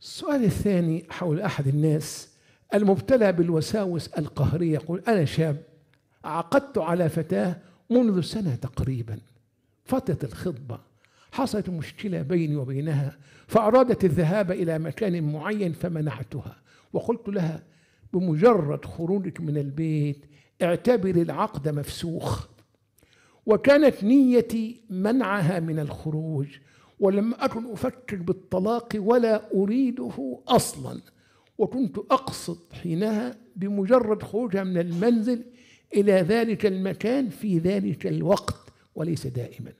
السؤال الثاني حول أحد الناس المبتلى بالوساوس القهرية يقول أنا شاب عقدت على فتاة منذ سنة تقريبا فاتت الخطبة حصلت مشكلة بيني وبينها فأرادت الذهاب إلى مكان معين فمنعتها وقلت لها بمجرد خروجك من البيت اعتبري العقد مفسوخ وكانت نيتي منعها من الخروج ولم أكن أفكر بالطلاق ولا أريده أصلا وكنت أقصد حينها بمجرد خروجها من المنزل إلى ذلك المكان في ذلك الوقت وليس دائما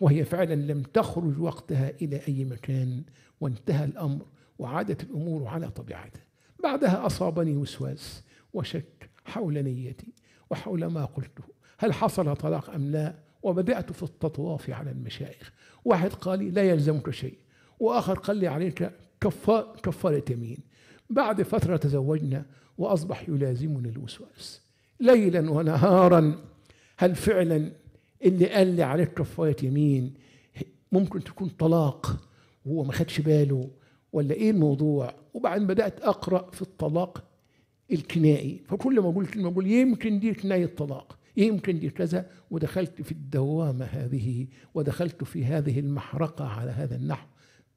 وهي فعلا لم تخرج وقتها إلى أي مكان وانتهى الأمر وعادت الأمور على طبيعتها بعدها أصابني وسواس وشك حول نيتي وحول ما قلته هل حصل طلاق أم لا وبدأت في التطواف على المشايخ واحد قال لي لا يلزمك شيء وآخر قال لي عليك كفارة يمين بعد فترة تزوجنا وأصبح يلازمني الوسواس ليلا ونهارا هل فعلا اللي قال لي عليك كفارة يمين ممكن تكون طلاق وهو ما خدش باله ولا ايه الموضوع وبعدين بدات اقرا في الطلاق الكنائي فكل ما اقول كلمه اقول يمكن دي كنايه طلاق يمكن لكذا كذا ودخلت في الدوامة هذه ودخلت في هذه المحرقة على هذا النحو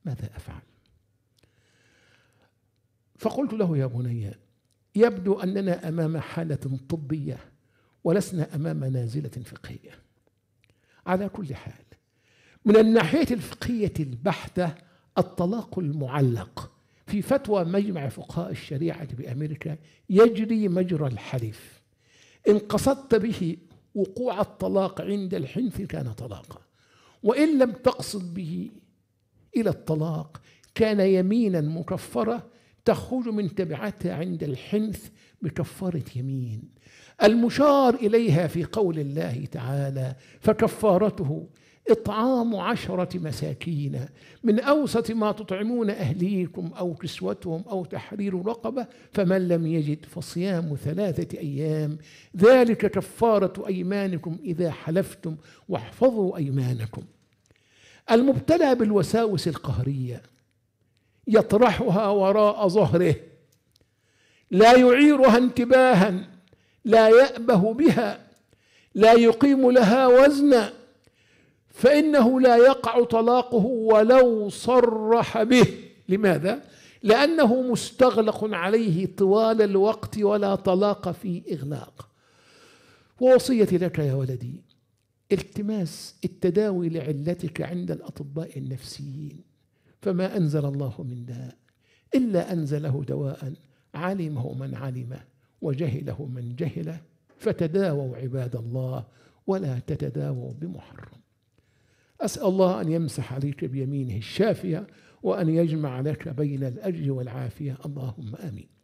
ماذا أفعل فقلت له يا بني يبدو أننا أمام حالة طبية ولسنا أمام نازلة فقهية على كل حال من الناحية الفقهية البحتة الطلاق المعلق في فتوى مجمع فقهاء الشريعة بأمريكا يجري مجرى الحليف إن قصدت به وقوع الطلاق عند الحنث كان طلاقا وإن لم تقصد به إلى الطلاق كان يمينا مكفرة تخرج من تبعتها عند الحنث بكفارة يمين المشار إليها في قول الله تعالى فكفارته إطعام عشرة مساكين من أوسط ما تطعمون أهليكم أو كسوتهم أو تحرير رقبة فمن لم يجد فصيام ثلاثة أيام ذلك كفارة أيمانكم إذا حلفتم واحفظوا أيمانكم المبتلى بالوساوس القهرية يطرحها وراء ظهره لا يعيرها انتباها لا يأبه بها لا يقيم لها وزنا فإنه لا يقع طلاقه ولو صرح به لماذا؟ لأنه مستغلق عليه طوال الوقت ولا طلاق في إغلاق ووصيتي لك يا ولدي التماس التداوي لعلتك عند الأطباء النفسيين فما أنزل الله من داء إلا أنزله دواء علمه من علمه وجهله من جهله فتداووا عباد الله ولا تتداووا بمحرم أسأل الله أن يمسح عليك بيمينه الشافية وأن يجمع لك بين الأجر والعافية اللهم آمين